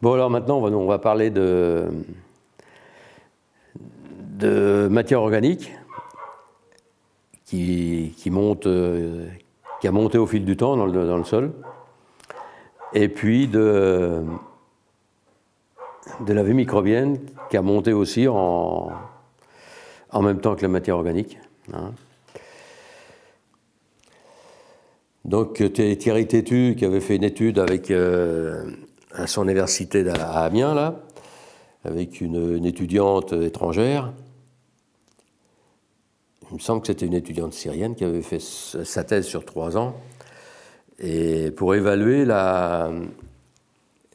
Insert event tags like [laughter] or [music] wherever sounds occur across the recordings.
Bon, alors maintenant, on va, parler de, matière organique qui, monte, euh, qui a monté au fil du temps dans le, sol, et puis de, la vie microbienne qui a monté aussi en, même temps que la matière organique. Hein. Donc euh, Thierry Tétu, qui avait fait une étude avec euh, à son université à Amiens, là, avec une, étudiante étrangère. Il me semble que c'était une étudiante syrienne qui avait fait sa thèse sur trois ans. Et pour évaluer, la,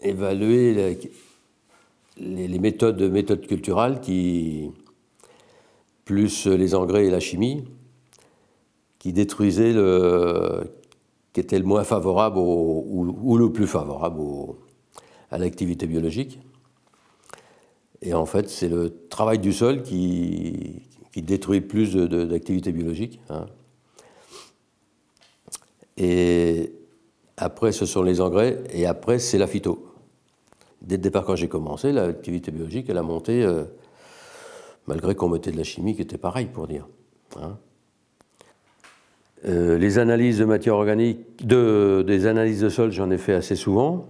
évaluer les, méthodes, culturelles qui, plus les engrais et la chimie, qui détruisaient le, qui était le moins favorable ou, le plus favorable au, à l'activité biologique. Et en fait, c'est le travail du sol qui, qui détruit plus d'activité biologique. Hein. Et après, ce sont les engrais, et après, c'est la phyto. Dès le départ, quand j'ai commencé, l'activité biologique, elle a monté, euh, malgré qu'on mettait de la chimie, qui était pareil, pour dire. Hein. Euh, les analyses de matière organique, de, des analyses de sol, j'en ai fait assez souvent.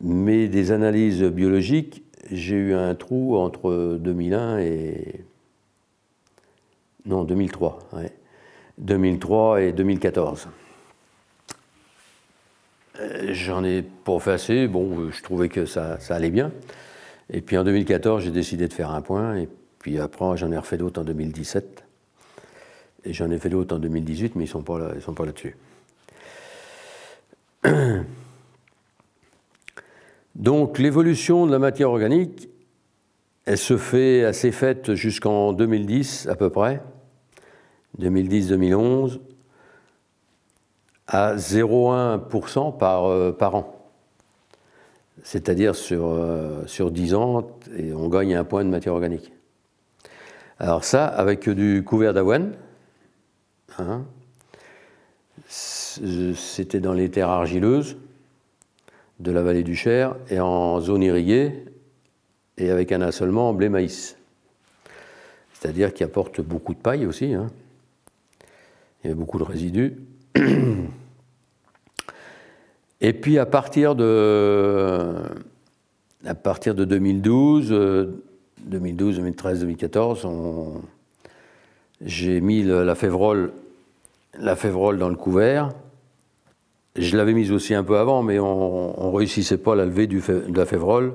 Mais des analyses biologiques, j'ai eu un trou entre 2001 et. Non, 2003, 2003 et 2014. Euh, j'en ai fait assez, bon, je trouvais que ça, allait bien. Et puis en 2014, j'ai décidé de faire un point, et puis après, j'en ai refait d'autres en 2017. Et j'en ai fait d'autres en 2018, mais ils ne sont pas là-dessus. là [clears throat] dessus donc l'évolution de la matière organique, elle se fait, assez faite jusqu'en 2010 à peu près, 2010-2011, à 0,1% euh, par, an. C'est-à-dire sur, 10 euh, ans, et on gagne un point de matière organique. Alors ça, avec du couvert d'avoine, hein, c'était dans les terres argileuses, de la vallée du Cher et en zone irriguée et avec un assolement en blé maïs. C'est-à-dire qui apporte beaucoup de paille aussi. Hein. Il y a beaucoup de résidus. [clears throat] Et puis à partir de, à partir de 2012, 2012, 2013, 2014, j'ai mis la févrole, la févrole dans le couvert je l'avais mise aussi un peu avant, mais on ne réussissait pas à la lever de la févrole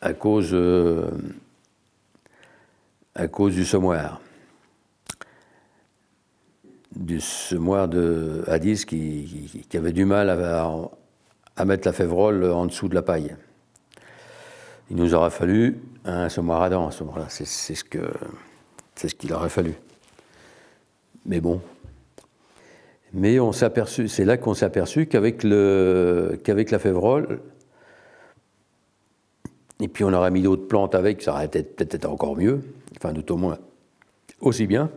à cause, euh, à cause du semoir. Du semoir de Hadis qui, avait du mal à, mettre la févrole en dessous de la paille. Il nous aura fallu un semoir à dents à ce moment-là. C'est ce qu'il ce aurait fallu. Mais bon, mais on c'est là qu'on s'est aperçu qu'avec le, qu'avec la févrole, et puis on aurait mis d'autres plantes avec, ça aurait peut-être été encore mieux, enfin tout au moins aussi bien.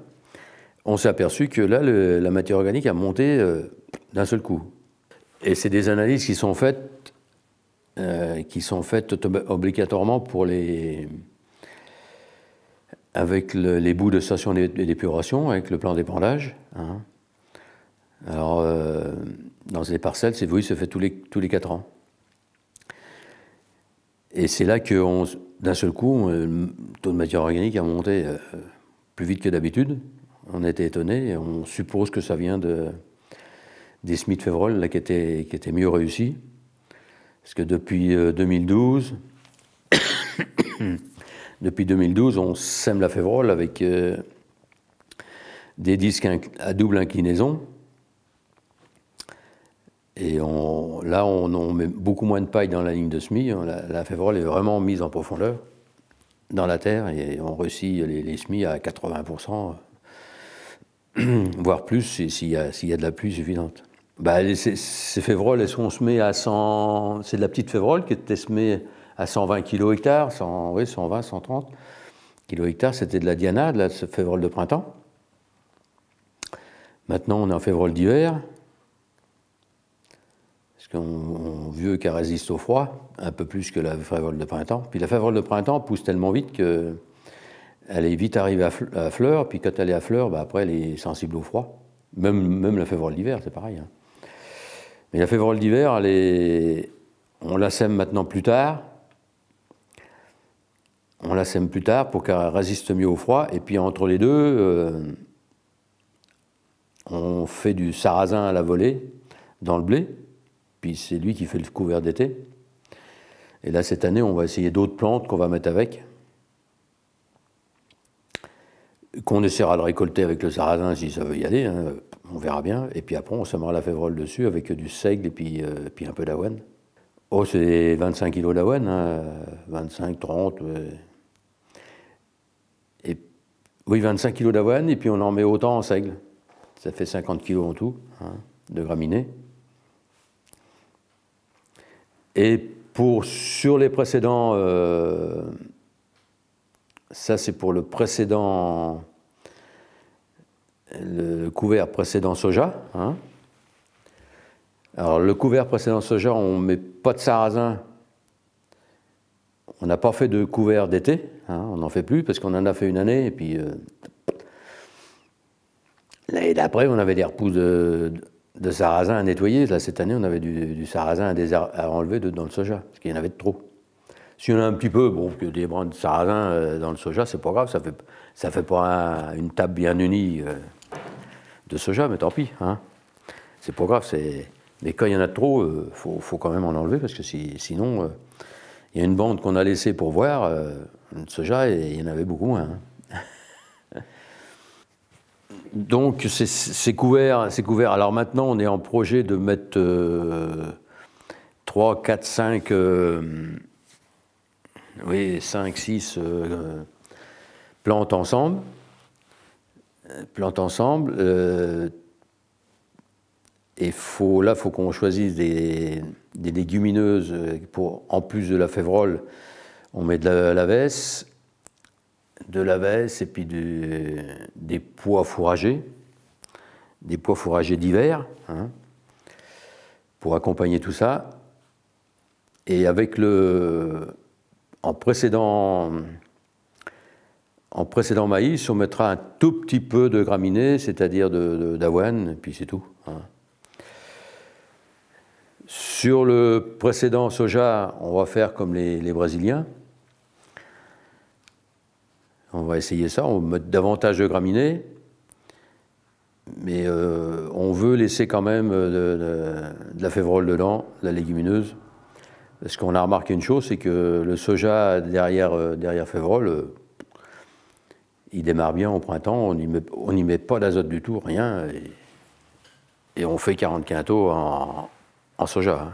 On s'est aperçu que là, la matière organique a monté euh, d'un seul coup. Et c'est des analyses qui sont faites, euh, qui sont faites obligatoirement pour les, avec les bouts de station d'épuration, avec le plan d'épandage. Hein. Alors, euh, dans les parcelles, c'est fouille se fait tous les, tous les 4 ans. Et c'est là que, d'un seul coup, euh, le taux de matière organique a monté euh, plus vite que d'habitude. On était étonnés. On suppose que ça vient de, des Smith-Fevrol, là, qui étaient était mieux réussis. Parce que depuis 2012, [coughs] depuis 2012, on sème la févrole avec des disques à double inclinaison. Et là, on, on, met beaucoup moins de paille dans la ligne de semis. Hein. La, la févrole est vraiment mise en profondeur dans la terre et on réussit les, semis à 80%, [clears throat] voire plus s'il y, a de la pluie suffisante. Bah, les, ces, ces févroles, elles sont met à 100. C'est de la petite févrole qui était semée à 120 kg hectares. 120, 130 kg hectares, C'était de la Diana, de la févrole de printemps. Maintenant, on est en févrole d'hiver on, vieux qu'elle résiste au froid, un peu plus que la févrole de printemps. Puis la févrole de printemps pousse tellement vite qu'elle elle est vite arrivée à, fleur, puis quand elle est à fleur, bah après elle est sensible au froid. Même, même la févrole d'hiver, c'est pareil. Hein. Mais la févrole d'hiver, on la sème maintenant plus tard. On la sème plus tard pour qu'elle résiste mieux au froid. Et puis entre les deux, euh, on fait du sarrasin à la volée dans le blé. Puis c'est lui qui fait le couvert d'été. Et là, cette année, on va essayer d'autres plantes qu'on va mettre avec. Qu'on essaiera de récolter avec le sarrasin si ça veut y aller, hein. on verra bien. Et puis après, on semera la févrole dessus avec du seigle et puis, euh, puis un peu d'avoine. Oh, c'est 25 kg d'avoine, 25, 30. Et... Oui, 25 kg d'avoine, et puis on en met autant en seigle. Ça fait 50 kg en tout, hein, de graminées. Et pour, sur les précédents, euh, ça c'est pour le précédent, le couvert précédent soja. Hein. Alors le couvert précédent soja, on ne met pas de sarrasin. On n'a pas fait de couvert d'été, hein, on n'en fait plus parce qu'on en a fait une année et puis euh, d'après on avait des repousses de de sarrasin à nettoyer. Là, cette année, on avait du, sarrasin à, enlever dans le soja, parce qu'il y en avait de trop. Si on a un petit peu, bon, que des brins de sarrasin euh, dans le soja, c'est pas grave, ça fait, ça fait pas une table bien unie euh, de soja, mais tant pis. Hein. C'est pas grave, c'est. Mais quand il y en a trop, euh, faut, quand même en enlever, parce que sinon, il y a une bande qu'on a laissée pour voir, soja, et il y en avait beaucoup moins. Hein donc c'est couvert, c'est couvert. Alors maintenant, on est en projet de mettre 3, 4, 5, 5, 6 plantes ensemble. Plantes ensemble. Euh, et faut, là, il faut qu'on choisisse des, légumineuses pour, en plus de la févrole, on met de la, la veste de la veste et puis des pois fourragés, des pois fourragés d'hiver, hein, pour accompagner tout ça. Et avec le. En précédent. En maïs, on mettra un tout petit peu de graminée, c'est-à-dire d'avoine, et puis c'est tout. Hein. Sur le précédent soja, on va faire comme les Brésiliens, on va essayer ça, on va davantage de graminées, mais euh, on veut laisser quand même euh, de, la févrole dedans, la légumineuse. Ce qu'on a remarqué une chose, c'est que le soja derrière, euh, derrière févrole, il démarre bien au printemps, on n'y met, pas d'azote du tout, rien, et, on fait 40 quintaux en, en soja. Hein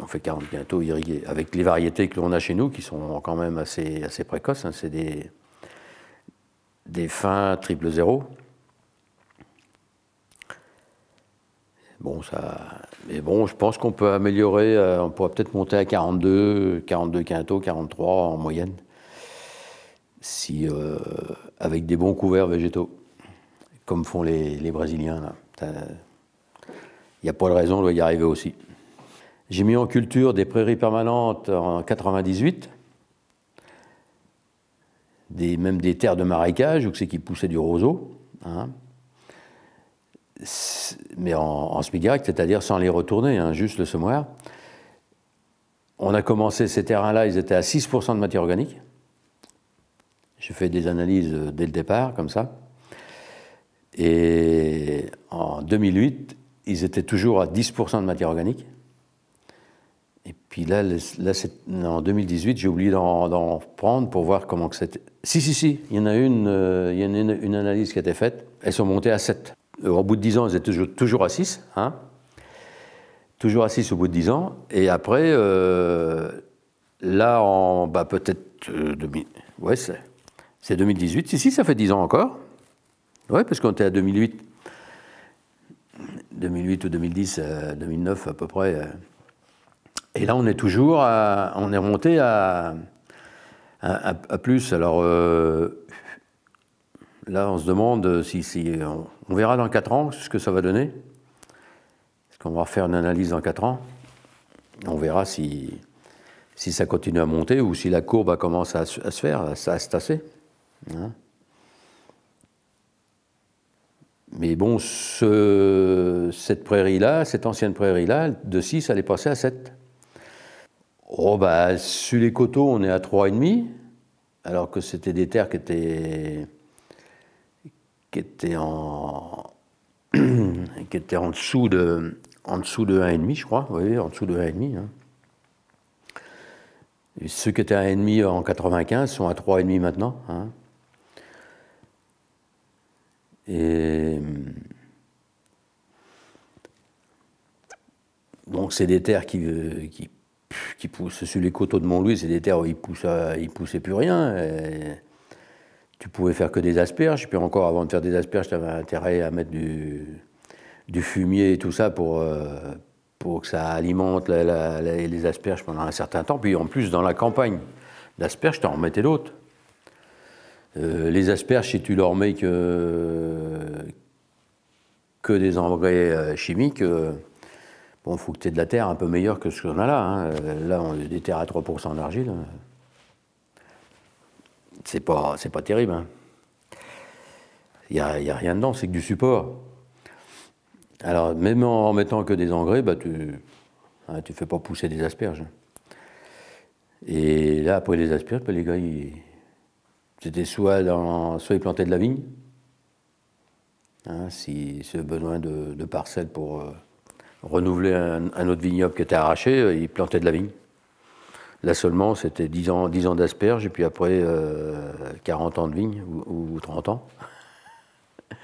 on fait 40 bientôt irrigués, avec les variétés que l'on a chez nous, qui sont quand même assez, assez précoces. Hein. c'est des, fins triple zéro. Bon, ça. Mais bon, je pense qu'on peut améliorer. Euh, on pourrait peut-être monter à 42, 42 quintaux, 43 en moyenne, si euh, avec des bons couverts végétaux, comme font les, les Brésiliens. Il n'y euh, a pas de raison, on doit y arriver aussi. J'ai mis en culture des prairies permanentes en 98, même des terres de marécage, où c'est qui poussait du roseau, hein. mais en, en direct cest c'est-à-dire sans les retourner, hein, juste le semoir. On a commencé ces terrains-là, ils étaient à 6% de matière organique. J'ai fait des analyses euh, dès le départ, comme ça. Et en 2008, ils étaient toujours à 10% de matière organique. Et puis là, là en 2018, j'ai oublié d'en prendre pour voir comment que c'était. Si, si, si, il y en a une, euh, il y a une, analyse qui a été faite. Elles sont montées à 7. Au bout de 10 ans, elles étaient toujours, à 6. Hein toujours à 6 au bout de 10 ans. Et après, euh, là, en bah, peut-être. oui, euh, ouais, c'est 2018. Si, si, ça fait 10 ans encore. Ouais, parce qu'on était à 2008. 2008 ou 2010, 2009 à peu près. Et là, on est toujours, à, on est monté à, à, plus. Alors euh, là, on se demande si, si on, verra dans 4 ans ce que ça va donner. Est-ce qu'on va refaire une analyse dans 4 ans. On verra si, si ça continue à monter ou si la courbe commence à, se faire, à, se tasser. Hein. Mais bon, cette prairie-là, cette ancienne prairie-là, de 6, elle est passée à 7. Oh, bah, sur les coteaux, on est à 3,5, alors que c'était des terres qui étaient, qui étaient, en, [clears throat] qui étaient en dessous de, en dessous de 1,5, je crois, oui, en dessous de 1,5. Hein. ceux qui étaient à 1,5 en 95 sont à 3,5 maintenant. Hein. Et. Donc c'est des terres qui qui poussent sur les coteaux de Mont-Louis, c'est des terres où il ne euh, poussait plus rien. Et tu pouvais faire que des asperges, puis encore avant de faire des asperges, tu avais intérêt à mettre du, fumier et tout ça pour, euh, que ça alimente les asperges pendant un certain temps. Puis en plus, dans la campagne d'asperges, tu en remettais d'autres. Euh, les asperges, si tu leur mets que des engrais chimiques, Bon, il faut que tu aies de la terre un peu meilleure que ce qu'on a là. Hein. Euh, là, on a des terres à 3% d'argile. C'est pas, pas terrible. Il hein. n'y a, a, rien dedans, c'est que du support. Alors, même en, mettant que des engrais, bah, tu ne hein, fais pas pousser des asperges. Et là, après les asperges, bah, les gars, ils, c'était soit, soit ils plantaient de la vigne, hein, si ce besoin de parcelles pour, euh, renouveler un, autre vignoble qui était arraché, euh, il plantait de la vigne. Là seulement, c'était 10 ans, d'asperges, et puis après 40 euh, ans de vigne, ou, 30 ans. [laughs]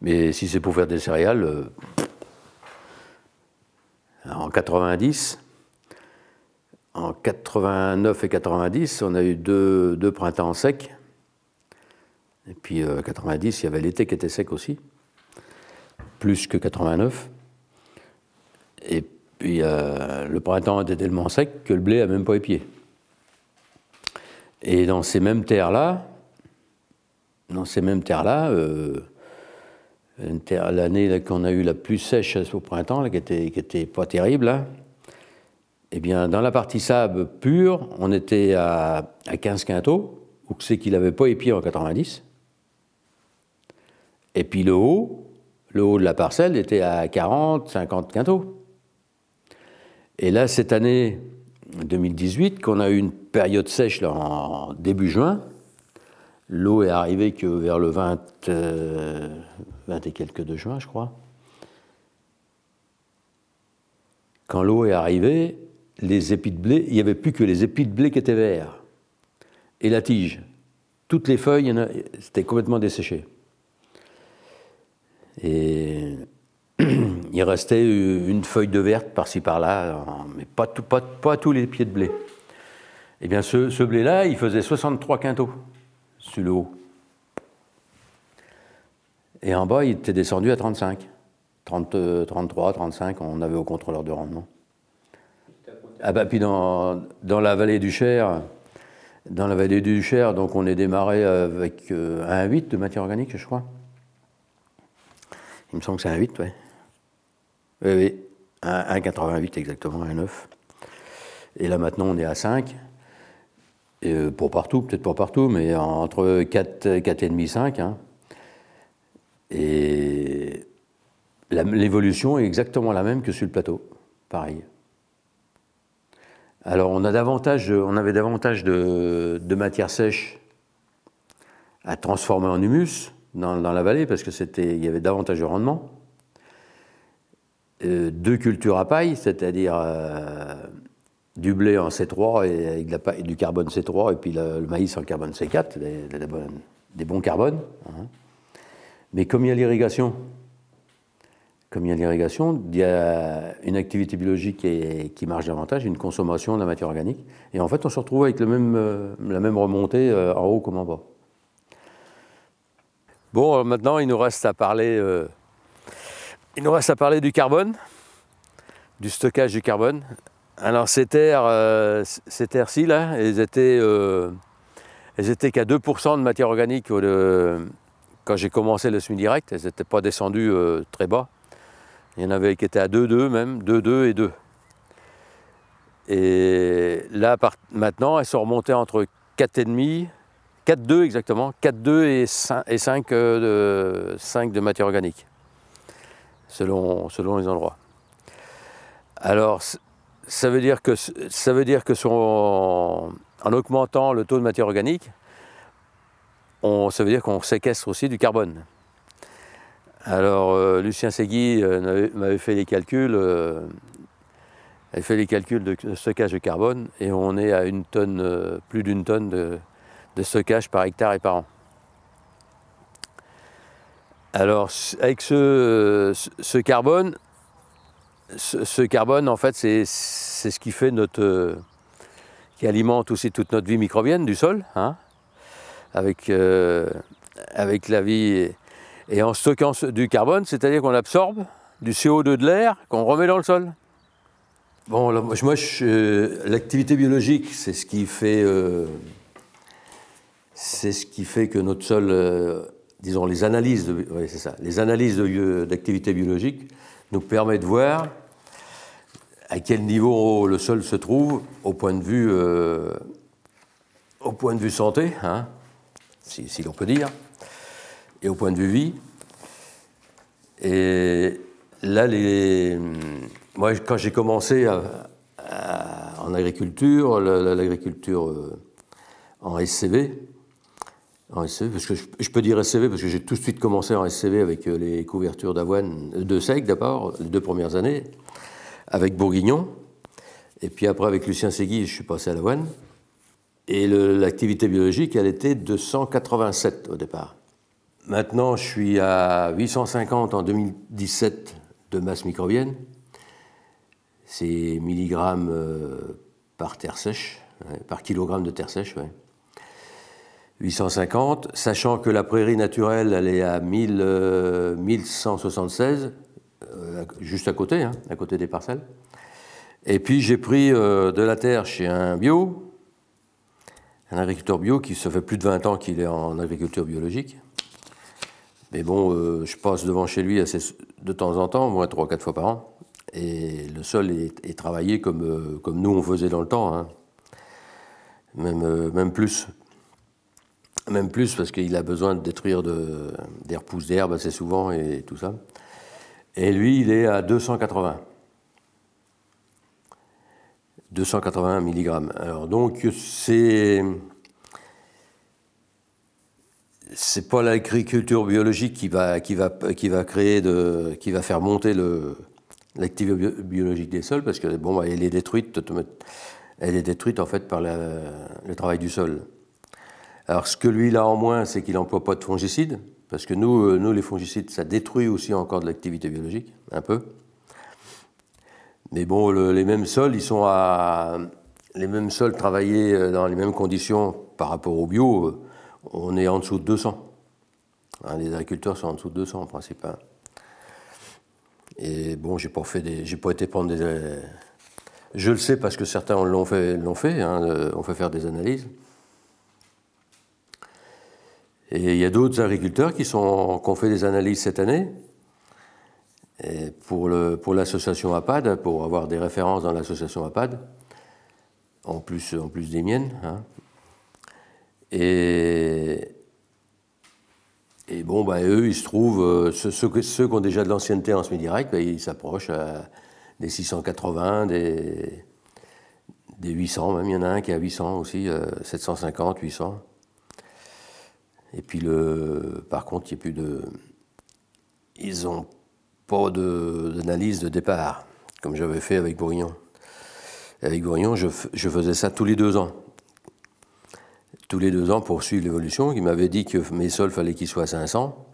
Mais si c'est pour faire des céréales, euh, en 90, en 89 et 90, on a eu deux, printemps secs. Et puis en 90, il y avait l'été qui était sec aussi, plus que 89. Et puis euh, le printemps était tellement sec que le blé n'a même pas épié. Et dans ces mêmes terres-là, dans ces mêmes terres-là, euh, l'année qu'on a eu la plus sèche au printemps, qui, était, pas terrible, hein, eh bien, dans la partie sable pure, on était à, 15 quintaux, ou c'est qu'il n'avait pas épié en 90. Et puis le haut, le haut de la parcelle était à 40, 50 quintaux. Et là, cette année 2018, qu'on a eu une période sèche là, en début juin, l'eau est arrivée que vers le 20, euh, et quelques de juin, je crois. Quand l'eau est arrivée, les épis de blé, il n'y avait plus que les épis de blé qui étaient verts et la tige. Toutes les feuilles, c'était complètement desséché. Et il restait une feuille de verte par-ci par-là, euh, mais pas, tout, pas, pas, tous les pieds de blé. Eh bien, ce, blé-là, il faisait 63 quintaux sur le haut. Et en bas, il était descendu à 35. 30, 33, 35, on avait au contrôleur de rendement. Ah bah, puis dans, dans la vallée du Cher, dans la vallée du Cher, donc on est démarré avec euh, un 8 de matière organique, je crois. Il me semble que c'est un 8, ouais. Oui, 1,88 exactement, 1,9. Et là maintenant, on est à 5. Euh, pour partout, peut-être pas partout, mais entre 4, et demi, 5. Hein. Et l'évolution est exactement la même que sur le plateau, pareil. Alors on, a davantage, on avait davantage de, matière sèche à transformer en humus dans, dans la vallée parce que il y avait davantage de rendement. Euh, deux cultures à paille, c'est-à-dire euh, du blé en C3 et du carbone C3 et puis le, maïs en carbone C4, des, bons carbones. Hein. Mais comme il y a l'irrigation, comme il y a l'irrigation, il y a une activité biologique qui, marche davantage, une consommation de la matière organique. Et en fait, on se retrouve avec le même, euh, la même remontée en haut comme en bas. Bon, maintenant, il nous reste à parler il nous reste du carbone, du stockage du carbone. Alors ces terres, ci là, elles étaient, euh, qu'à 2% de matière organique euh, quand j'ai commencé le semi-direct. Elles n'étaient pas descendues euh, très bas. Il y en avait qui étaient à 2-2 même, 2-2 et 2. Et là maintenant, elles sont remontées entre 4,5, 4,2 exactement, 4,2 et 5, et 5, de, 5 de matière organique selon, les endroits. Alors, ça veut dire que, ça veut dire que en augmentant le taux de matière organique, on, ça veut dire qu'on séquestre aussi du carbone. Alors, euh, Lucien Segui euh, m'avait fait les calculs, euh, fait les calculs de stockage de carbone, et on est à une tonne, plus d'une tonne de stockage par hectare et par an. Alors avec ce, carbone, ce, carbone en fait c'est ce qui fait notre, euh, qui alimente aussi toute notre vie microbienne du sol, hein, avec, euh, avec la vie et, en stockant du carbone, c'est-à-dire qu'on absorbe du CO2 de l'air qu'on remet dans le sol. Bon, moi, euh, l'activité biologique, c'est ce qui fait, c'est ce qui fait que notre sol disons, les analyses, de, les analyses d'activité biologique nous permettent de voir à quel niveau le sol se trouve au point de vue, euh, au point de vue santé, hein, si, l'on peut dire, et au point de vue vie. Et là, les... moi, quand j'ai commencé en agriculture, l'agriculture euh, en SCV, parce que je, peux dire SCV, parce que j'ai tout de suite commencé en SCV avec euh, les couvertures d'avoine, euh, de sec d'abord, euh, les deux premières années, avec Bourguignon, et puis après avec Lucien Segui, je suis passé à l'avoine. Et l'activité biologique, elle était de 187 au départ. Maintenant, je suis à 850 en 2017 de masse microbienne. C'est milligrammes par terre sèche, hein, par kilogramme de terre sèche. oui. 850, sachant que la prairie naturelle, elle est à 1176, euh, euh, juste à côté, hein, à côté des parcelles. Et puis j'ai pris euh, de la terre chez un bio, un agriculteur bio qui, se fait plus de 20 ans qu'il est en agriculture biologique. Mais bon, je passe devant chez lui de temps en temps, au moins 3-4 fois par an. Et le sol est, travaillé comme, nous on faisait dans le temps, hein. même plus même plus parce qu'il a besoin de détruire de, des repousses d'herbe assez souvent et, tout ça. Et lui, il est à 280. 280 mg. Alors donc c'est c'est pas l'agriculture biologique qui va qui va qui va créer de qui va faire monter le l'activité biologique des sols parce que bon elle est détruite elle est détruite en fait par le travail du sol. Alors ce que lui il a en moins, c'est qu'il n'emploie pas de fongicides, parce que nous, euh, nous les fongicides, ça détruit aussi encore de l'activité biologique, un peu. Mais bon, les mêmes sols, ils sont à les mêmes sols travaillés euh, dans les mêmes conditions par rapport au bio, euh, on est en dessous de 200. Hein, les agriculteurs sont en dessous de 200 en principe. Et bon, j'ai pas pas été prendre des. Je le sais parce que certains l'ont fait, l'ont fait. Hein, on fait faire des analyses. Et il y a d'autres agriculteurs qui, sont, ont fait des analyses cette année pour, le, pour l'association APAD, pour avoir des références dans l'association APAD, en plus, en plus des miennes. Hein. Et, et bon, bah, eux, ils se trouvent, euh, ceux, ceux, qui ont déjà de l'ancienneté en semi-direct, bah, ils s'approchent des 680, des, des 800 même. Il y en a un qui a 800 aussi, 750, euh, 800. Et puis, le, par contre, il a plus de. Ils n'ont pas d'analyse de, départ, comme j'avais fait avec Bourillon. Avec Bourillon, je, faisais ça tous les deux ans. Tous les deux ans pour suivre l'évolution. Il m'avait dit que mes sols, fallait qu'ils soient à 500.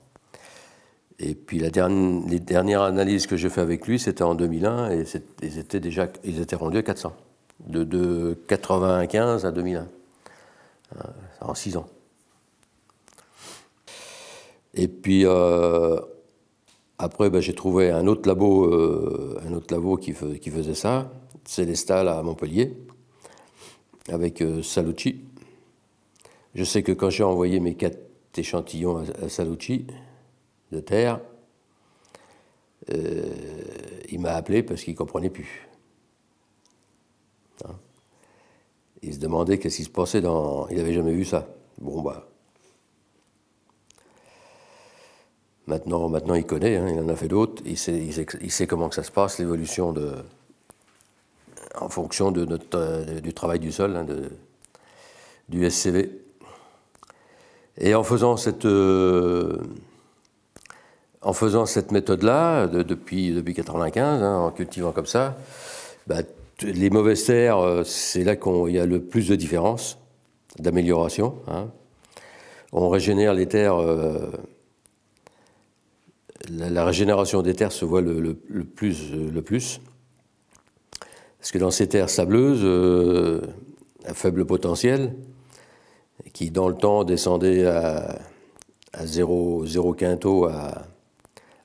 Et puis la dernière, les dernières analyses que j'ai fait avec lui, c'était en 2001 et ils étaient déjà ils étaient rendus à 400, de, de 95 à 2001, en six ans. Et puis euh, après, ben, j'ai trouvé un autre labo, euh, un autre labo qui, faisait ça, Célestal à Montpellier, avec euh, Salucci. Je sais que quand j'ai envoyé mes quatre échantillons à, Salucci de terre, il m'a appelé parce qu'il ne comprenait plus. Hein. il se demandait qu'est-ce qui se passait dans. Il n'avait jamais vu ça. Bon, bah, Maintenant, maintenant il connaît, hein, il en a fait d'autres, il sait, comment que ça se passe, l'évolution de, en fonction de notre, euh, du travail du sol, hein, du SCV. Et en faisant cette, euh, en faisant cette méthode-là, depuis 1995, hein, en cultivant comme ça, bah, les mauvaises terres, euh, c'est là qu'il y a le plus de différences, d'amélioration. On régénère les terres la, régénération des terres se voit le, plus, euh, le plus. Parce que dans ces terres sableuses, euh, à faible potentiel, qui dans le temps descendaient à, à 0, 0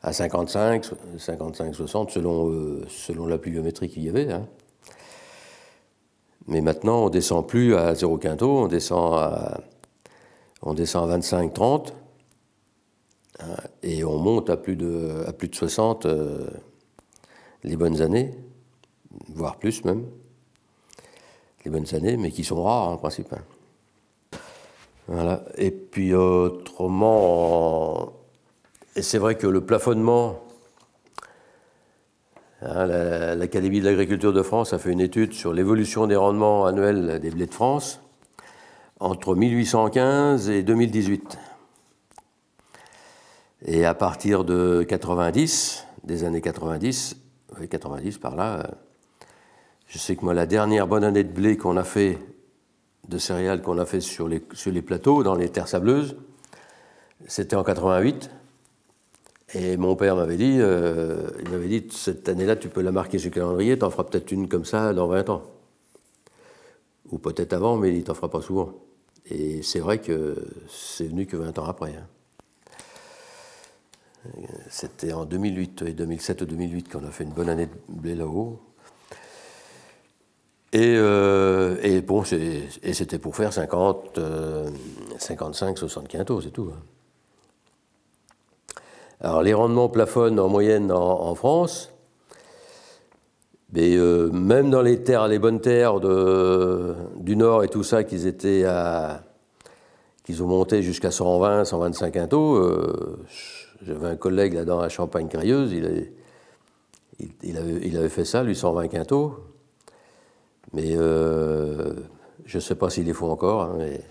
à, 55, 55-60, selon, euh, selon la pluviométrie qu'il y avait. Hein. Mais maintenant, on descend plus à 0 on descend à, on descend à 25-30. Hein, et on monte à plus de, à plus de 60 euh, les bonnes années, voire plus même, les bonnes années, mais qui sont rares en principe. Hein. Voilà. Et puis autrement, c'est vrai que le plafonnement, hein, l'Académie de l'agriculture de France a fait une étude sur l'évolution des rendements annuels des blés de France entre 1815 et 2018. Et à partir de 90, des années 90, 90 par là, euh, je sais que moi, la dernière bonne année de blé qu'on a fait, de céréales qu'on a fait sur les, plateaux, dans les terres sableuses, c'était en 88. Et mon père m'avait dit, euh, il m'avait dit, cette année-là, tu peux la marquer sur le calendrier, t'en feras peut-être une comme ça dans 20 ans. Ou peut-être avant, mais il t'en fera pas souvent. Et c'est vrai que c'est venu que 20 ans après. Hein. C'était en 2008 et 2007 2008 qu'on a fait une bonne année de blé là-haut. Et, euh, bon, c'était pour faire 50, 55, 60 quintaux, c'est tout. Hein. Alors les rendements plafonnent en moyenne en, France, mais euh, même dans les terres, les bonnes terres de, du Nord et tout ça, qu'ils étaient à, qu'ils ont monté jusqu'à 120, 125 quintaux, euh, j'avais un collègue là dans la Champagne crayeuse, il avait, fait ça, lui 120 quintaux. Mais euh, je ne sais pas s'il les faut encore, hein, mais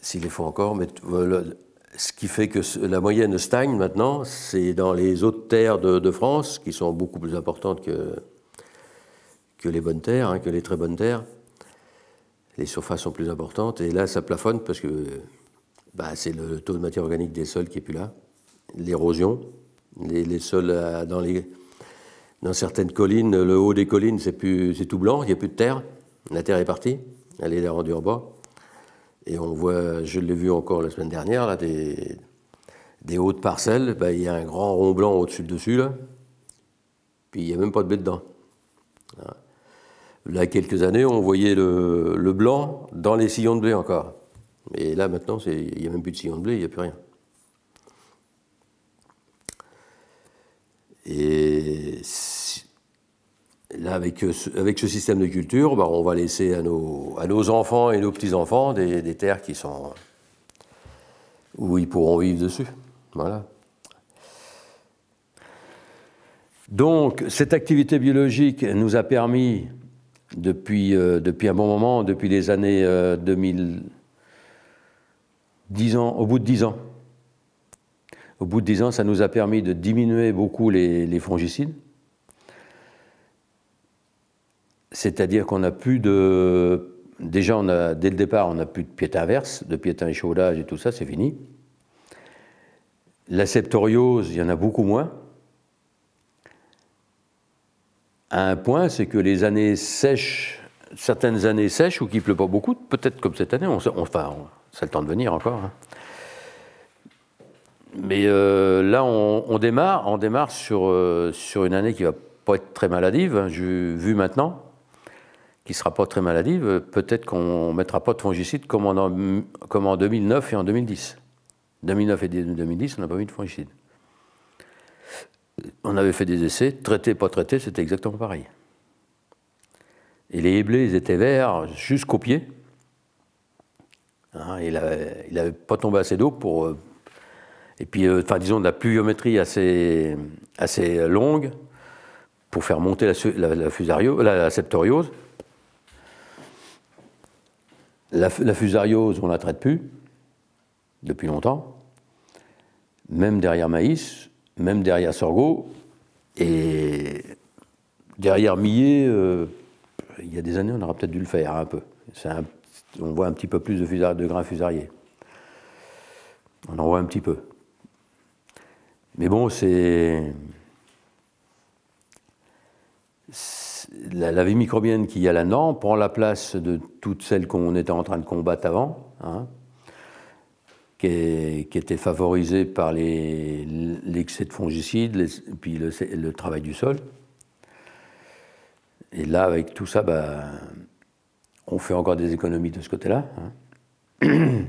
s'il les faut encore, mais ce qui fait que la moyenne stagne maintenant, c'est dans les autres terres de, France, qui sont beaucoup plus importantes que, les bonnes terres, hein, que les très bonnes terres. Les surfaces sont plus importantes, et là ça plafonne parce que bah, c'est le taux de matière organique des sols qui n'est plus là l'érosion. Les, sols euh, dans, les, certaines collines, le haut des collines, c'est tout blanc, il n'y a plus de terre. La terre est partie, elle est rendue en bas. Et on voit, je l'ai vu encore la semaine dernière, là, des, des hautes parcelles, ben, il y a un grand rond blanc au-dessus dessus, là. puis il n'y a même pas de blé dedans. Là, il y a quelques années, on voyait le, blanc dans les sillons de blé encore. Et là, maintenant, il n'y a même plus de sillons de blé, il n'y a plus rien. Et là, avec, euh, avec ce système de culture, bah, on va laisser à nos, à nos enfants et nos petits-enfants des, terres qui sont où ils pourront vivre dessus. Voilà. Donc, cette activité biologique nous a permis, depuis, euh, un bon moment, depuis les années 2000, euh, au bout de 10 ans, au bout de 10 ans, ça nous a permis de diminuer beaucoup les, les fongicides. C'est-à-dire qu'on n'a plus de. Déjà, dès le départ, on n'a plus de piétin inverse, de piétin échaudage et tout ça, c'est fini. La septoriose, il y en a beaucoup moins. À un point, c'est que les années sèches, certaines années sèches où qui ne pleut pas beaucoup, peut-être comme cette année, on, on, enfin, c'est le temps de venir encore, hein mais euh, là, on, démarre, on démarre sur, euh, sur une année qui ne va pas être très maladive, hein, vu maintenant, qui sera pas très maladive. Peut-être qu'on ne mettra pas de fongicide comme, comme en 2009 et en 2010. 2009 et 2010, on n'a pas mis de fongicide. On avait fait des essais, traité, pas traité, c'était exactement pareil. Et les héblés, ils étaient verts jusqu'au pied. Hein, il n'avait pas tombé assez d'eau pour euh, et puis, euh, enfin, disons, de la pluviométrie assez, assez longue pour faire monter la, septoriose. La, fusariose, on ne la traite plus depuis longtemps, même derrière maïs, même derrière sorgho, et derrière millet, euh, il y a des années, on aurait peut-être dû le faire un peu. on voit un petit peu plus de grains fusariés. On en voit un petit peu. Mais bon, c'est. La, vie microbienne qui y a là-dedans prend la place de toutes celles qu'on était en train de combattre avant, hein, qui, étaient favorisées était favorisée par l'excès de fongicides, puis le, travail du sol. Et là, avec tout ça, bah, on fait encore des économies de ce côté-là. Hein. [clears throat]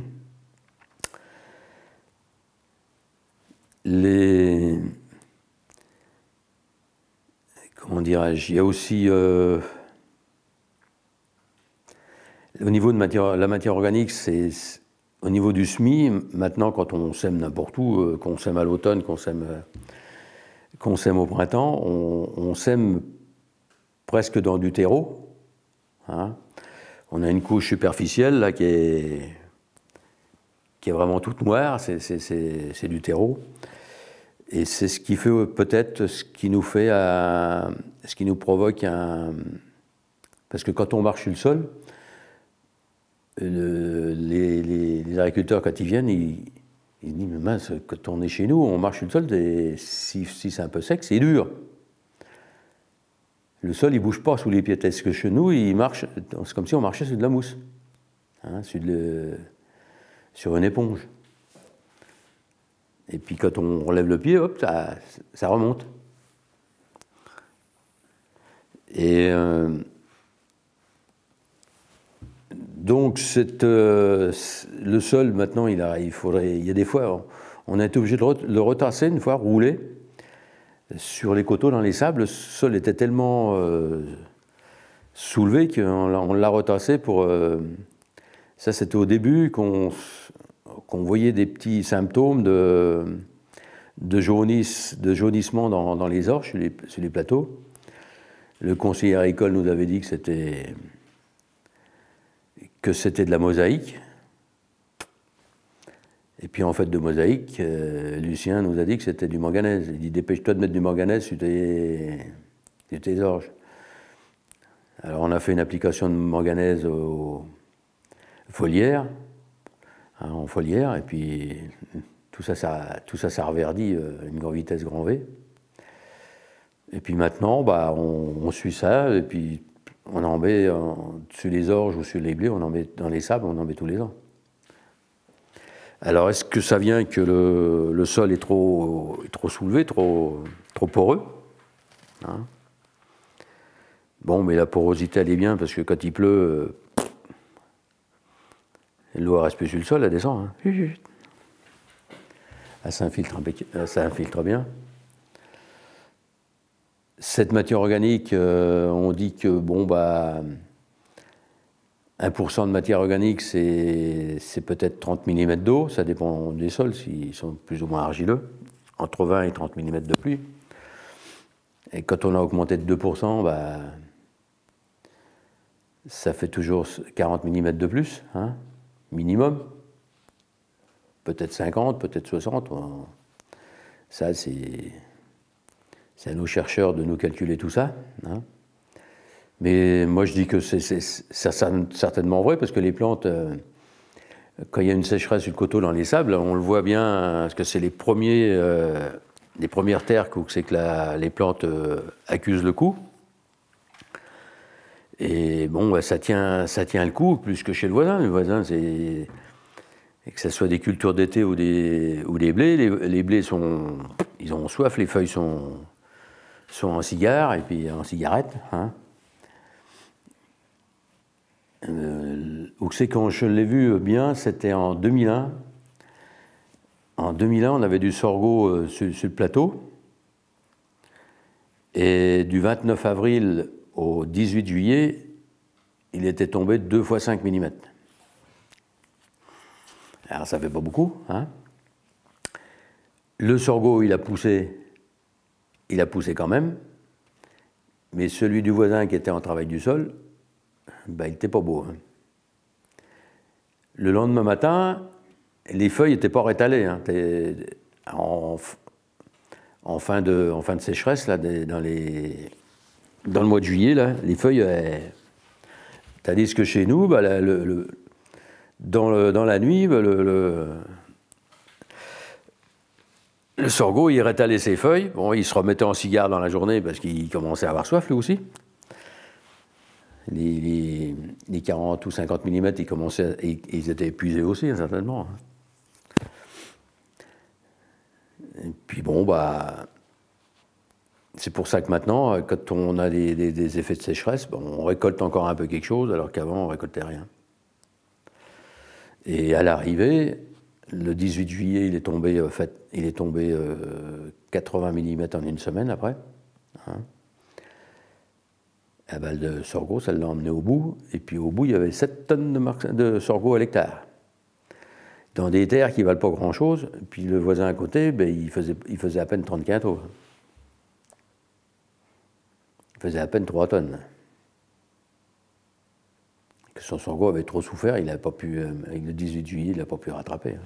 les. Comment dirais-je Il y a aussi. Euh, au niveau de la matière organique, c'est. Au niveau du SMI, maintenant, quand on sème n'importe où, euh, qu'on sème à l'automne, qu'on sème, euh, qu'on sème au printemps, on, sème presque dans du terreau. Hein. on a une couche superficielle là qui est qui est vraiment toute noire, c'est du terreau. Et c'est ce qui fait euh, peut-être ce qui nous fait, à euh, ce qui nous provoque un. Parce que quand on marche sur le sol, euh, les, agriculteurs, quand ils viennent, ils, disent Mais mince, quand on est chez nous, on marche sur le sol, si, si c'est un peu sec, c'est dur. Le sol, il ne bouge pas sous les pieds. ce que chez nous, il marche, c'est comme si on marchait sur de la mousse. Hein, sur de le, sur une éponge. Et puis quand on relève le pied, hop, ça, remonte. Et euh, donc cette, euh, le sol, maintenant, il, a, il, faudrait, il y a des fois, on, a été obligé de le retracer une fois roulé sur les coteaux dans les sables. Le sol était tellement euh, soulevé qu'on l'a retracé pour... ça, c'était au début qu'on qu'on voyait des petits symptômes de, de, de jaunissement dans, les orges, sur les, plateaux. Le conseiller agricole nous avait dit que c'était que c'était de la mosaïque. Et puis en fait de mosaïque, euh, Lucien nous a dit que c'était du manganèse. Il dit dépêche-toi de mettre du manganèse sur tes, sur tes, orges. Alors on a fait une application de manganèse aux foliaires. Hein, en foliaire, et puis tout ça, ça, tout ça, ça reverdit euh, une grande vitesse grand V. Et puis maintenant, bah, on, suit ça, et puis on en met euh, sur les orges ou sur les blés, on en met dans les sables, on en met tous les ans. Alors est-ce que ça vient que le, sol est trop, trop soulevé, trop, trop poreux hein Bon, mais la porosité, elle est bien, parce que quand il pleut, euh, L'eau reste plus sur le sol, elle descend. Hein. Hum, hum. Elle s'infiltre bien. Cette matière organique, euh, on dit que bon bah 1% de matière organique, c'est peut-être 30 mm d'eau, ça dépend des sols, s'ils sont plus ou moins argileux, entre 20 et 30 mm de pluie. Et quand on a augmenté de 2%, bah, ça fait toujours 40 mm de plus. Hein minimum. Peut-être 50, peut-être 60. Ça, c'est à nos chercheurs de nous calculer tout ça. Hein. Mais moi, je dis que c'est certainement vrai, parce que les plantes, euh, quand il y a une sécheresse sur le coteau dans les sables, on le voit bien, parce que c'est les, premiers, euh, les premières terres où c'est que les plantes euh, accusent le coup. Et bon, bah, ça, tient, ça tient le coup plus que chez le voisin. Le voisin, c'est. Que ce soit des cultures d'été ou des, ou des blés, les, blés sont. Ils ont soif, les feuilles sont, sont en cigare et puis en cigarette. Hein. Euh, c'est quand je l'ai vu bien, c'était en 2001. En 2001, on avait du sorgho euh, sur le plateau. Et du 29 avril au 18 juillet, il était tombé 2 fois 5 mm. Alors ça fait pas beaucoup. Hein le sorgho, il a poussé, il a poussé quand même, mais celui du voisin qui était en travail du sol, ben, il n'était pas beau. Hein. Le lendemain matin, les feuilles n'étaient pas rétalées. Hein. En, fin de, en fin de sécheresse, là, dans les, dans le mois de juillet, là, les feuilles. Euh, Tandis que chez nous, bah, le, Dans, dans, la nuit, bah, le, le sorgho, il rétalait ses feuilles. Bon, il se remettait en cigare dans la journée parce qu'il commençait à avoir soif, lui aussi. Les, 40 ou 50 mm, ils, commençaient ils, étaient épuisés aussi, hein, certainement. Hein. Et puis bon, bah, c'est pour ça que maintenant, euh, quand on a des, effets de sécheresse, on récolte encore un peu quelque chose, alors qu'avant, on ne récoltait rien. Et à l'arrivée, le 18 juillet, il est tombé, euh, il est tombé 80 euh, mm en une semaine après. Hein la balle de sorgho, ça l'a emmené au bout. Et puis au bout, il y avait 7 tonnes de, sorgho à l'hectare. Dans des terres qui ne valent pas grand-chose. Puis le voisin à côté, ben, il, faisait, à peine 35 euros. Il faisait à peine 3 tonnes. Que son sorgho avait trop souffert, il n'a pas pu, euh, avec le 18 juillet, il n'a pas pu rattraper.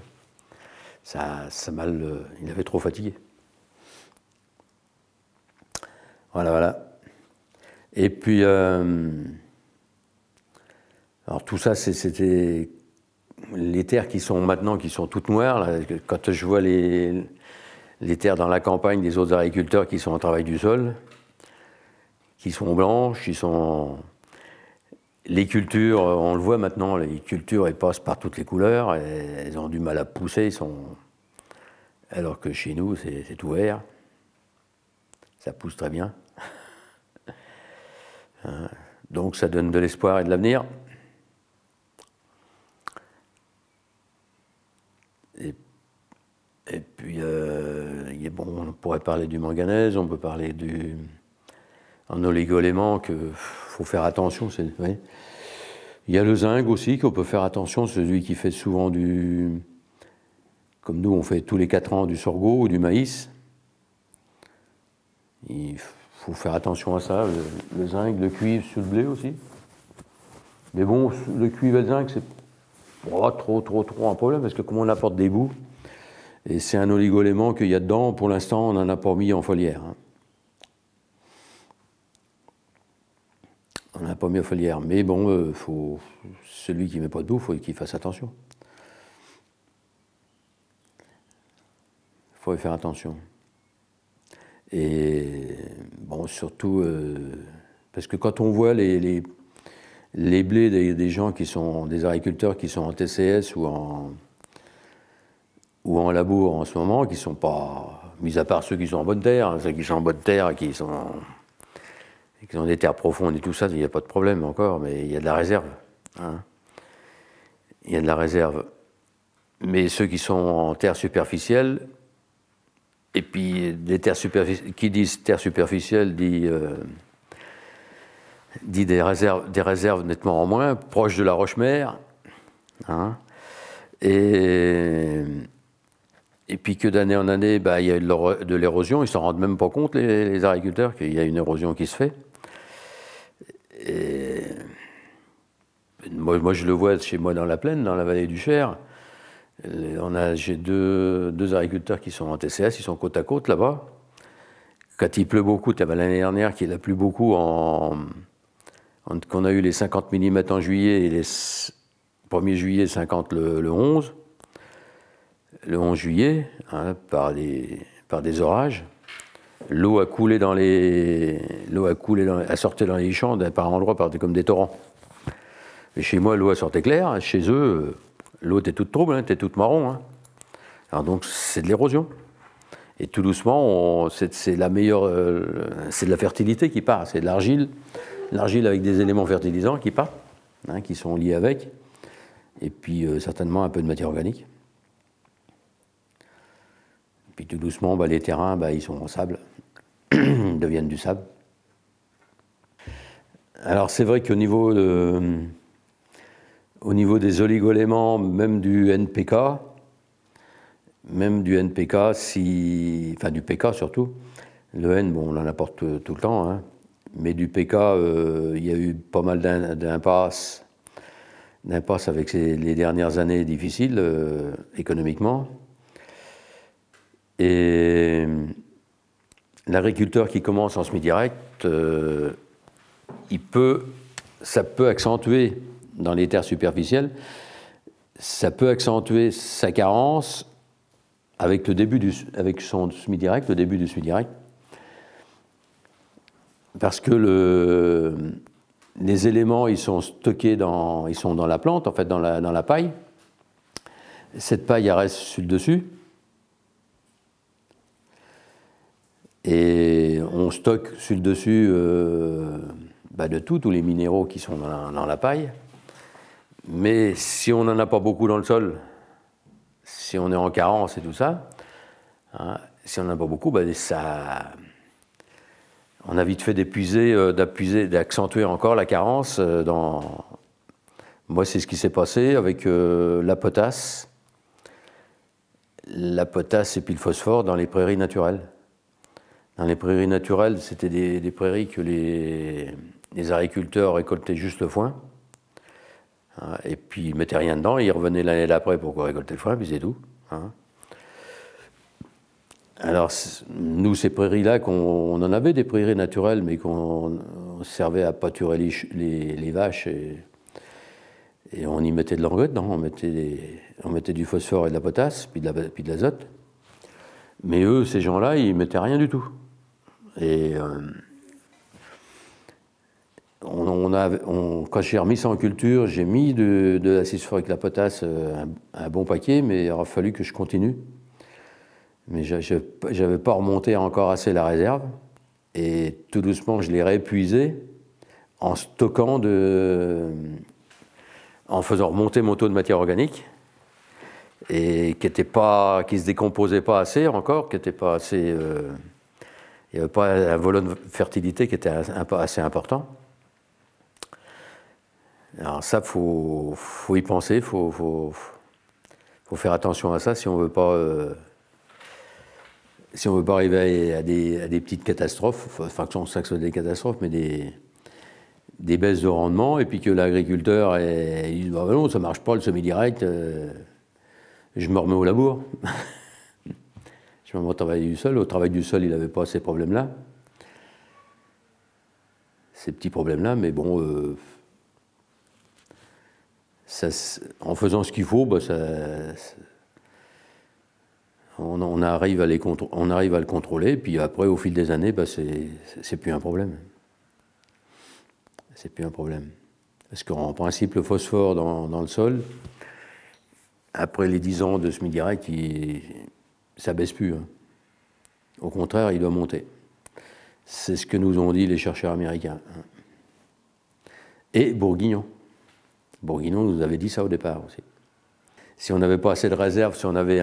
Hein. mal, euh, il avait trop fatigué. Voilà, voilà. Et puis, euh, alors tout ça, c'était les terres qui sont maintenant, qui sont toutes noires. quand je vois les, les terres dans la campagne des autres agriculteurs qui sont en travail du sol, qui sont blanches, qui sont... Les cultures, euh, on le voit maintenant, les cultures, elles passent par toutes les couleurs, elles ont du mal à pousser, sont... alors que chez nous, c'est ouvert, ça pousse très bien. [laughs] Hein. Donc ça donne de l'espoir et de l'avenir. Et, puis, euh, bon, on pourrait parler du manganèse, on peut parler du un oligo-élément que faut faire attention. Il y a le zinc aussi qu'on peut faire attention, celui qui fait souvent du, comme nous on fait tous les 4 ans du sorgho ou du maïs. Il faut faire attention à ça, le, zinc, le cuivre sur le blé aussi. Mais bon, le cuivre et le zinc, c'est trop, trop, trop un problème, parce que comme on apporte des bouts, et c'est un oligo-élément qu'il y a dedans, pour l'instant, on n'en a pas mis en foliaire. Hein. On n'a pas mis aux mais bon, euh, faut, celui qui ne met pas de bouffe, il faut qu'il fasse attention. Il faut y faire attention. Et bon, surtout, euh, parce que quand on voit les, les, blés des, gens qui sont, des agriculteurs qui sont en TCS ou en, ou en labour en ce moment, qui ne sont pas, mis à part ceux qui sont en bonne terre, hein, ceux qui sont en bonne terre, qui sont ont des terres profondes et tout ça, il n'y a pas de problème encore, mais il y a de la réserve. Hein. Il y a de la réserve. Mais ceux qui sont en terre superficielle, et puis des terres superficielles, qui disent terre superficielle euh, dit, des, réserves, des réserves nettement en moins, proches de la roche-mère. Hein. Et, puis que d'année en année, bah, il y a de l'érosion, ils ne s'en rendent même pas compte, les agriculteurs, qu'il y a une érosion qui se fait. Euh, et moi, je le vois chez moi dans la plaine, dans la vallée du Cher. Euh, j'ai deux, agriculteurs qui sont en TCS, ils sont côte à côte là-bas. Quand il pleut beaucoup, tu l'année dernière qu'il a plu beaucoup, en, qu'on a eu les 50 mm en juillet et les 1er juillet 50 le, 11, le 11 juillet, hein, par des orages. L'eau a coulé dans les, l'eau a coulé, a sorti dans les champs par endroits, comme des torrents. chez moi, l'eau a sorti claire. Chez eux, euh, l'eau était toute trouble, hein, était toute marron. Hein. Alors donc, c'est de l'érosion. Et tout doucement, c'est, la meilleure, euh, c'est de la fertilité qui part. C'est de l'argile, l'argile avec des éléments fertilisants qui part, hein, qui sont liés avec, et puis euh, certainement un peu de matière organique. Puis tout doucement, bah, les terrains, bah, ils sont en sable, [clears throat] deviennent du sable. Alors c'est vrai qu'au niveau, de, au niveau des oligoéléments, même du NPK, même du NPK, si, enfin du PK surtout, le N, on en apporte euh, tout, le temps, hein, mais du PK, euh, il y a eu pas mal d'impasses, d'impasses avec les dernières années difficiles euh, économiquement. Et euh, l'agriculteur qui commence en semi-direct, euh, il peut, ça peut accentuer dans les terres superficielles, ça peut accentuer sa carence avec, le début du, avec son semi-direct, le début du semi-direct, parce que le, les éléments, ils sont stockés dans, ils sont dans la plante, en fait, dans la, paille. Cette paille, reste sur dessus. Et on stocke sur le dessus euh, bah, de tout, tous les minéraux qui sont dans la, paille. Mais si on n'en a pas beaucoup dans le sol, si on est en carence et tout ça, hein, si on n'en a pas beaucoup, bah, ça, on a vite fait d'épuiser, euh, d'accentuer encore la carence. Euh, dans... Moi, c'est ce qui s'est passé avec la potasse, la potasse et puis le phosphore dans les prairies naturelles les prairies naturelles, c'était des, prairies que les, agriculteurs récoltaient juste le foin. Hein, et puis ils ne mettaient rien dedans, ils revenaient l'année d'après pour récolter le foin, puis c'est tout. Hein. Alors, nous, ces prairies-là, on en avait des prairies naturelles, mais qu'on servait à pâturer les, vaches et, on y mettait de l'engrais dedans, on mettait, du phosphore et de la potasse, puis de l'azote. mais eux, ces gens-là, ils mettaient rien du tout. Et euh, on, a, quand j'ai remis ça en culture, j'ai mis de, de l'acide sulfurique la potasse euh, un, bon paquet, mais il aura fallu que je continue. Mais je n'avais pas remonté encore assez la réserve. Et tout doucement, je l'ai réépuisé en stockant de. en faisant remonter mon taux de matière organique et qui ne pas qui se décomposait pas assez encore, qui n'était pas assez. Euh, il n'y avait pas un volant de fertilité qui était assez important. Alors ça, il faut, y penser, il faut, faire attention à ça si on veut pas... Euh, si on ne veut pas arriver à des, petites catastrophes, enfin que ce soit des catastrophes, mais des, baisses de rendement, et puis que l'agriculteur il dit bah, non, ça marche pas le semi-direct, euh, je me remets au labour. [laughs] Je au travail du sol. Au travail du sol, il n'avait pas ces problèmes-là. Ces petits problèmes-là, mais bon, euh, en faisant ce qu'il faut, bah, on, arrive à les on arrive à le contrôler. Puis après, au fil des années, bah, c'est plus un problème. C'est plus un problème. Parce qu'en principe, le phosphore dans, le sol, après les 10 ans de semi-direct, ça baisse plus. Hein. Au contraire, il doit monter. C'est ce que nous ont dit les chercheurs américains. Hein. Et Bourguignon. Bourguignon nous avait dit ça au départ aussi. Si on n'avait pas assez de réserves, si on, avait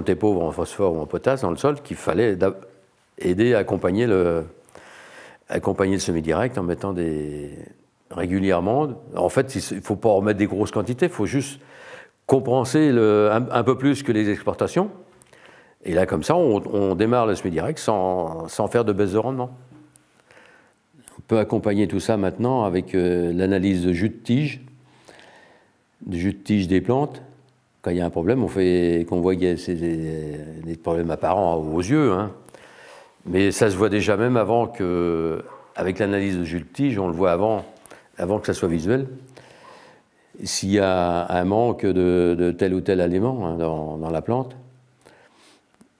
était pauvre en phosphore ou en potasse dans le sol, qu'il fallait aider à accompagner le, accompagner le semi-direct en mettant des régulièrement. En fait, il ne faut pas remettre des grosses quantités, il faut juste compenser un, peu plus que les exportations et là, comme ça, on, démarre le semi direct sans, faire de baisse de rendement. On peut accompagner tout ça maintenant avec euh, l'analyse de jus de tige, de jus de tige des plantes. Quand il y a un problème, on fait qu'on voit qu'il y a des, problèmes apparents aux yeux. Hein. Mais ça se voit déjà même avant que, avec l'analyse de jus de tige, on le voit avant, avant que ça soit visuel s'il y a un manque de, tel ou tel aliment hein, dans, la plante,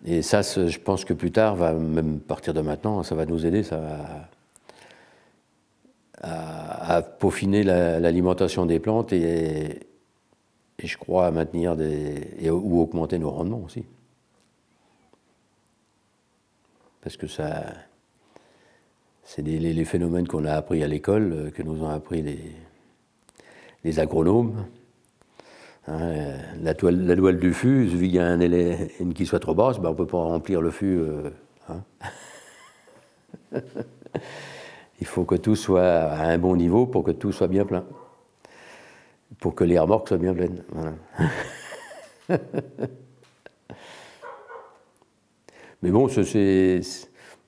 et ça, je pense que plus tard, va même partir de maintenant, ça va nous aider ça va, à, peaufiner l'alimentation des plantes et, je crois à maintenir des, ou augmenter nos rendements aussi. Parce que ça, c'est les, phénomènes qu'on a appris à l'école, euh, que nous ont appris les agronomes. Hein, la, toile, la toile du fût, vu qu'il y a un une qui soit trop basse, ben, on ne peut pas remplir le fût. Euh, hein. [laughs] il faut que tout soit à un bon niveau pour que tout soit bien plein. Pour que les remorques soient bien pleines. [laughs] Mais bon, c'est.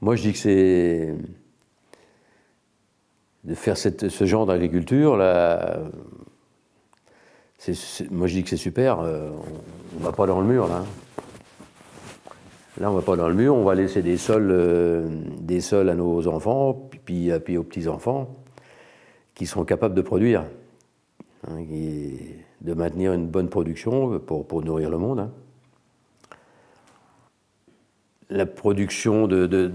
Moi, je dis que c'est. De faire ce genre d'agriculture, là moi, je dis que c'est super. Euh, on ne va pas dans le mur, là. Là, on ne va pas dans le mur. On va laisser des sols, euh, des sols à nos enfants, puis, puis euh, aux petits-enfants, qui seront capables de produire, hein, de maintenir une bonne production pour, nourrir le monde. Hein. La production de,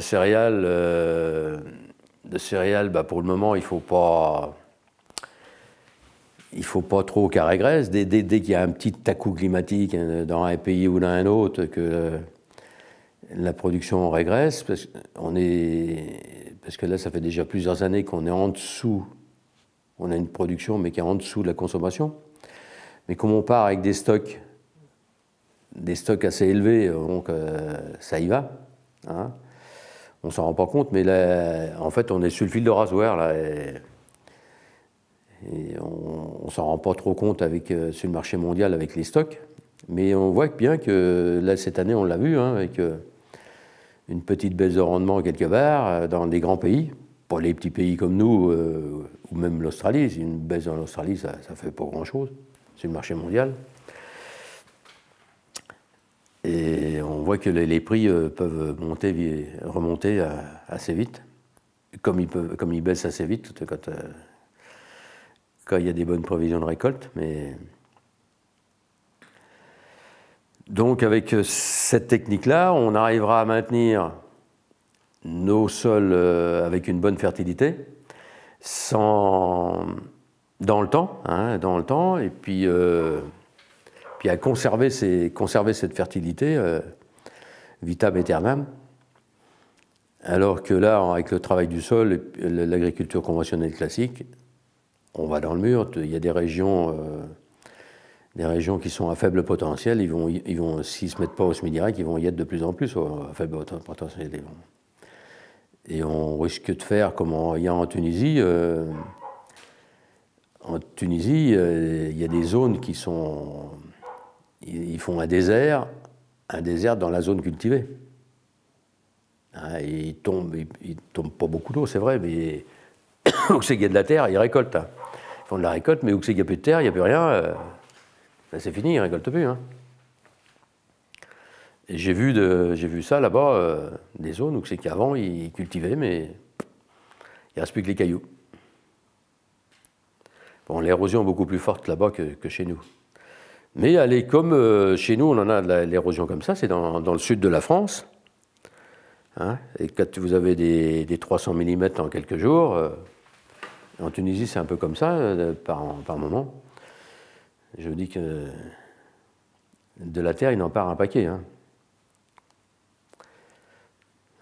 céréales, de céréales bah, pour le moment, il ne faut pas il faut pas trop qu'elle régresse. Dès, qu'il y a un petit tacou climatique euh, dans un pays ou dans un autre, que euh, la production régresse, parce, on est, parce que là, ça fait déjà plusieurs années qu'on est en dessous, on a une production, mais qui est en dessous de la consommation. Mais comme on part avec des stocks, des stocks assez élevés, euh, donc ça y va. Hein on s'en rend pas compte, mais en fait, on est sur le fil de rasoir. Là, on ne s'en rend pas trop compte avec, euh, sur le marché mondial avec les stocks. Mais on voit bien que là, cette année, on l'a vu, hein, avec euh, une petite baisse de rendement quelque part euh, dans des grands pays. Pas les petits pays comme nous, ou même l'Australie. Une baisse dans l'Australie, ça ne fait pas grand-chose sur le marché mondial. Et on voit que les, prix peuvent monter, remonter assez vite, comme ils, comme ils baissent assez vite quand il y a des bonnes provisions de récolte, mais. Donc, avec euh, cette technique-là, on arrivera à maintenir nos sols euh, avec une bonne fertilité, dans le temps, hein, dans le temps, et puis, euh, à conserver, cette fertilité vitam aeternam. Alors que là, avec le travail du sol, et l'agriculture conventionnelle classique, on va dans le mur. Il y a des régions, euh, des régions qui sont à faible potentiel. Ils vont, ils vont, se mettent pas au semi direct, ils vont y être de plus en plus euh, à faible potentiel. Et on risque de faire comme il en Tunisie. Euh, en Tunisie, il y a des zones qui sont, ils font un désert, un désert dans la zone cultivée. Hein, ils ne tombent pas beaucoup d'eau, c'est vrai, mais donc [coughs] [coughs] c'est qu'il y a de la terre, ils récoltent. Hein. On la récolte, mais où n'y a plus de terre, il n'y a plus rien, euh, ben, c'est fini, ils ne récoltent plus. Hein. j'ai vu, ça là-bas, euh, des zones où c'est qu'avant, ils cultivaient, mais il ne reste plus que les cailloux. Bon, l'érosion est beaucoup plus forte là-bas que, chez nous. Mais elle comme euh, chez nous, on en a de l'érosion comme ça, c'est dans, le sud de la France. Hein. et quand vous avez des 300 mm en quelques jours, en Tunisie, c'est un peu comme ça, euh, par, par moment. Je dis que de la terre, il en part un paquet. Hein.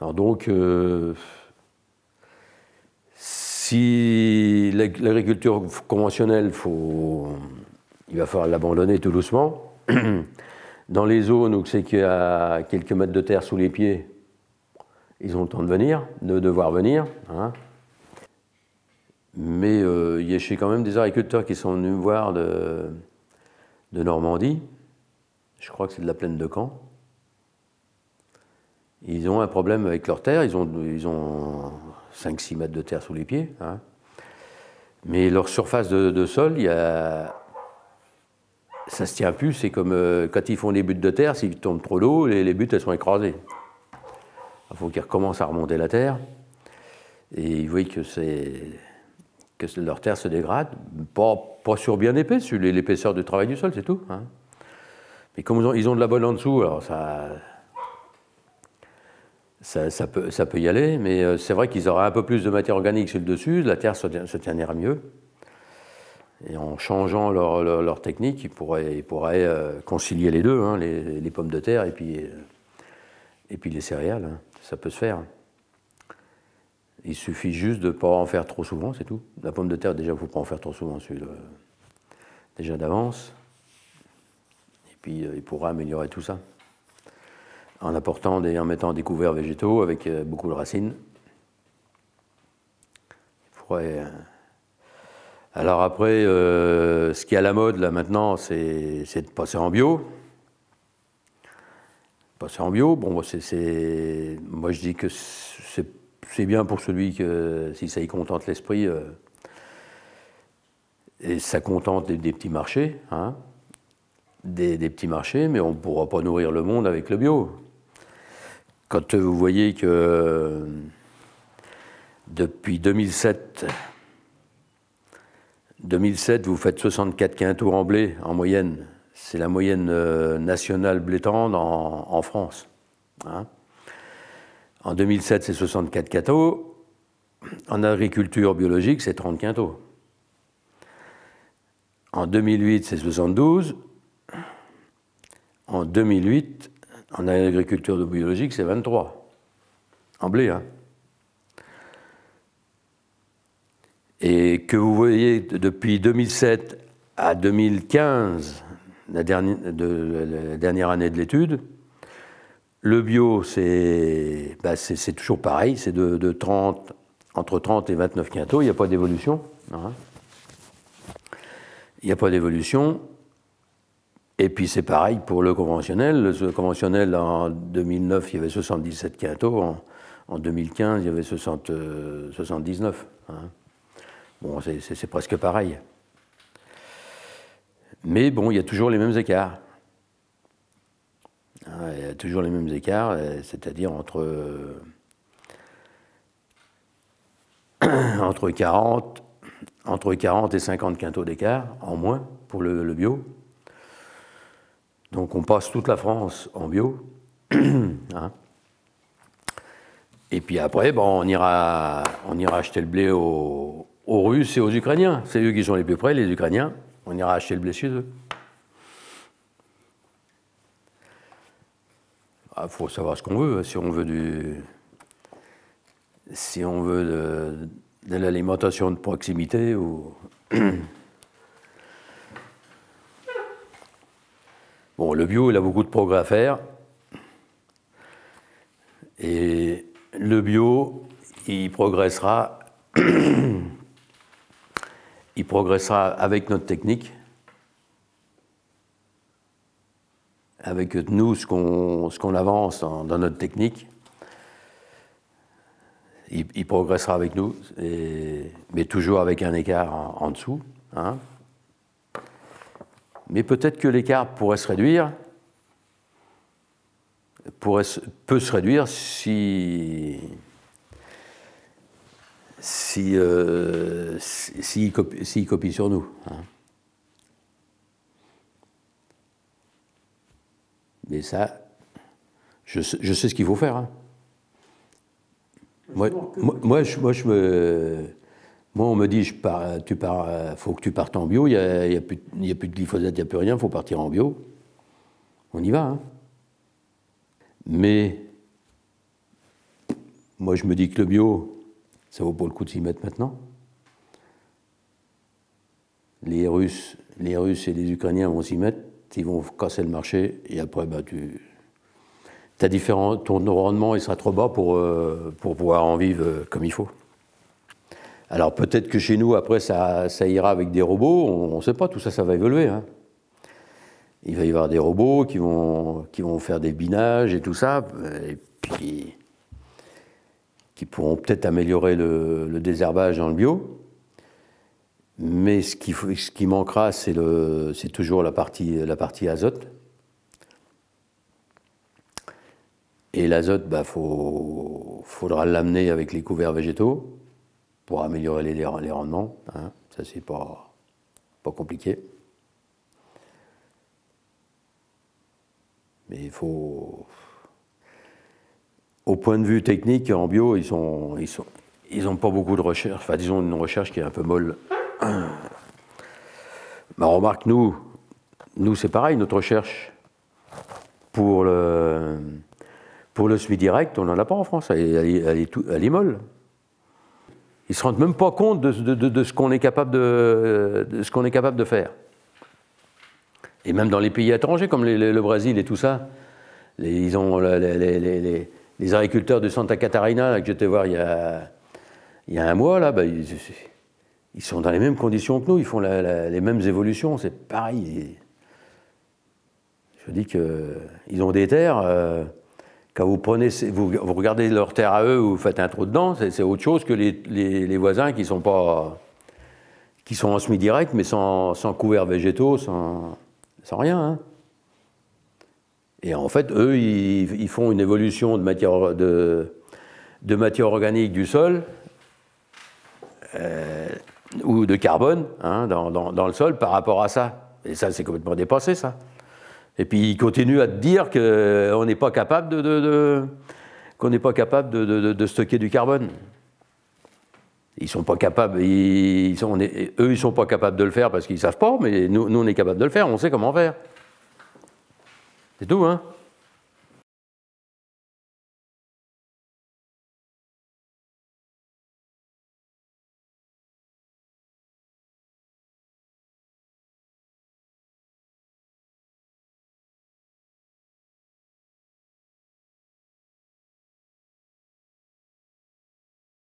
Alors donc, euh, si l'agriculture conventionnelle, il va falloir l'abandonner tout doucement. [clears throat] Dans les zones où c'est qu'il y a quelques mètres de terre sous les pieds, ils ont le temps de venir, de devoir venir. Hein. Mais euh, il y a quand même des agriculteurs qui sont venus me voir de, Normandie. Je crois que c'est de la plaine de Caen. Ils ont un problème avec leur terre, ils ont, ils ont 5-6 mètres de terre sous les pieds. Hein. Mais leur surface de, sol, il y a... ça ne se tient plus. C'est comme euh, quand ils font des buttes de terre, s'ils tombent trop d'eau, les, les, buttes elles sont écrasées. Il faut qu'ils recommencent à remonter la terre. Et ils voient que c'est que leur terre se dégrade, pas, sur bien épais, sur l'épaisseur du travail du sol, c'est tout. Hein. Mais comme ils ont, de la bonne en dessous, alors ça, ça, ça, peut, y aller, mais euh, c'est vrai qu'ils auraient un peu plus de matière organique sur le dessus, la terre se, tiendrait mieux. Et en changeant leur, technique, ils pourraient, euh, concilier les deux, hein, les, pommes de terre et puis, euh, et puis les céréales. Hein. Ça peut se faire. Il suffit juste de ne pas en faire trop souvent, c'est tout. La pomme de terre, déjà, il ne faut pas en faire trop souvent, celui déjà d'avance. Et puis, euh, il pourra améliorer tout ça en apportant en mettant des couverts végétaux avec euh, beaucoup de racines. Il pourrait... Euh, alors après, ce qui est à la mode là maintenant, c'est de passer en bio. Passer en bio, bon, c'est moi je dis que c'est c'est bien pour celui que, si ça y contente l'esprit, euh, et ça contente des, petits marchés, hein, des, petits marchés, mais on ne pourra pas nourrir le monde avec le bio. Quand vous voyez que depuis 2007, 2007, vous faites 64 quintours en blé en moyenne. C'est la moyenne euh, nationale blé en, France. Hein. En 2007, c'est 64 quintaux. En agriculture biologique, c'est 30 quintaux. En 2008, c'est 72. En 2008, en agriculture biologique, c'est 23. En blé, hein. Et que vous voyez depuis 2007 à 2015, la dernière, la dernière année de l'étude, le bio, bah, c'est toujours pareil, c'est de, 30, entre 30 et 29 quintaux, il n'y a pas d'évolution. Hein. Il n'y a pas d'évolution. Et puis c'est pareil pour le conventionnel. Le conventionnel, en 2009, il y avait 77 quintaux. En, 2015, il y avait 79. Euh, hein. Bon, c'est presque pareil. Mais bon, il y a toujours les mêmes écarts. Ah, il y a toujours les mêmes écarts, euh, c'est-à-dire entre, euh, [coughs] entre, 40, entre 40 et 50 quintaux d'écart en moins pour le, bio. Donc on passe toute la France en bio. [coughs] Hein. Et puis après, bon, on, ira, on ira acheter le blé aux, aux Russes et aux Ukrainiens. C'est eux qui sont les plus près, les Ukrainiens. On ira acheter le blé chez eux. Il ah, faut savoir ce qu'on veut. Hein. Si on veut du, si on veut de, de l'alimentation de proximité ou [clears throat] bon, le bio, il a beaucoup de progrès à faire. Et le bio, il progressera, [clears throat] il progressera avec notre technique avec nous ce qu'on avance dans, notre technique. Il, progressera avec nous, mais toujours avec un écart en, dessous. Hein. Mais peut-être que l'écart pourrait se réduire, pourrait, peut se réduire si euh, s'il si, si, copie, sur nous. Hein. Mais ça, je, sais ce qu'il faut faire. Hein. Moi, moi, on me dit, je tu pars, faut que tu partes en bio, il n'y a, plus, de glyphosate, il n'y a plus rien, il faut partir en bio. On y va. Hein. Mais moi, je me dis que le bio, ça vaut pas le coup de s'y mettre maintenant. Les Russes, les Russes et les Ukrainiens vont s'y mettre ils vont casser le marché et après, bah, tu ton rendement il sera trop bas pour, euh, pour pouvoir en vivre euh, comme il faut. Alors peut-être que chez nous, après, ça, ira avec des robots, on ne sait pas, tout ça, ça va évoluer. Hein. Il va y avoir des robots qui vont, qui vont faire des binages et tout ça, et puis qui pourront peut-être améliorer le désherbage dans le bio. Mais ce qui, manquera, c'est toujours la partie, azote. Et l'azote, il bah, faudra l'amener avec les couverts végétaux pour améliorer les, rendements. Hein. Ça, c'est pas, pas compliqué. Mais il faut. Au point de vue technique, en bio, ils n'ont pas beaucoup de recherche. Enfin, disons une recherche qui est un peu molle. [clears throat] Bah, remarque, nous, nous c'est pareil, notre recherche pour le, pour le suivi direct, on n'en a pas en France, elle, est molle. Ils se rendent même pas compte de, ce qu'on est capable de, est capable de faire. Et même dans les pays étrangers, comme le Brésil et tout ça, ils ont les, agriculteurs de Santa Catarina que j'étais voir il y a, un mois là, bah, ils, ils sont dans les mêmes conditions que nous, ils font les mêmes évolutions, c'est pareil. Je dis qu'ils ont des terres. Euh, quand vous, prenez, vous, regardez leurs terre à eux, vous faites un trou dedans, c'est autre chose que les, voisins qui sont pas qui sont en semi-direct, mais sans, couverts végétaux, sans, rien. Hein. Et en fait, eux, ils, font une évolution de matière, de, matière organique du sol. Euh, ou de carbone hein, dans, le sol par rapport à ça. Et ça, c'est complètement dépassé, ça. Et puis, il continue à te dire euh, qu'on n'est pas capable de, qu'on pas capable de, stocker du carbone. Ils sont pas capables, ils, ils sont, eux ils sont pas capables de le faire parce qu'ils savent pas, mais nous, nous on est capable de le faire, on sait comment faire. C'est tout, hein